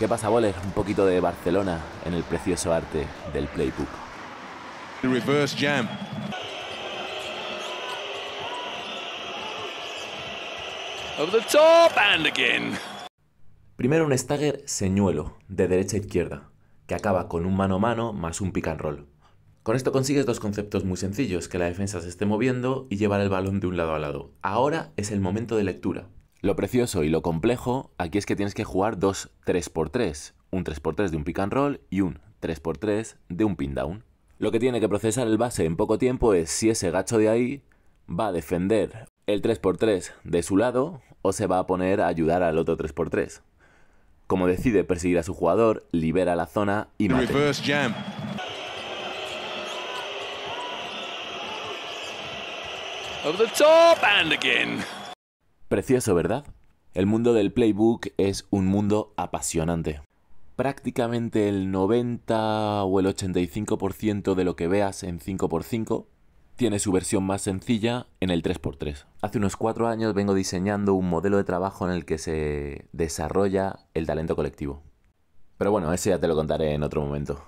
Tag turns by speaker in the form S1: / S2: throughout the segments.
S1: ¿Qué pasa, Boller? Un poquito de Barcelona en el precioso arte del playbook. reverse
S2: Over the top and again.
S1: Primero un stagger señuelo, de derecha a izquierda, que acaba con un mano a mano más un pick and roll. Con esto consigues dos conceptos muy sencillos, que la defensa se esté moviendo y llevar el balón de un lado a lado. Ahora es el momento de lectura, lo precioso y lo complejo aquí es que tienes que jugar dos 3x3, un 3x3 de un pick and roll y un 3x3 de un pin down. Lo que tiene que procesar el base en poco tiempo es si ese gacho de ahí va a defender el 3x3 de su lado o se va a poner a ayudar al otro 3x3. Como decide perseguir a su jugador, libera la zona y mata.
S2: Over the top
S1: Precioso, ¿verdad? El mundo del playbook es un mundo apasionante. Prácticamente el 90 o el 85% de lo que veas en 5x5 tiene su versión más sencilla en el 3x3. Hace unos 4 años vengo diseñando un modelo de trabajo en el que se desarrolla el talento colectivo. Pero bueno, ese ya te lo contaré en otro momento.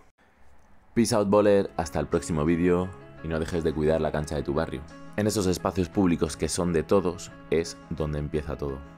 S1: Peace out, bowler. Hasta el próximo vídeo y no dejes de cuidar la cancha de tu barrio. En esos espacios públicos que son de todos es donde empieza todo.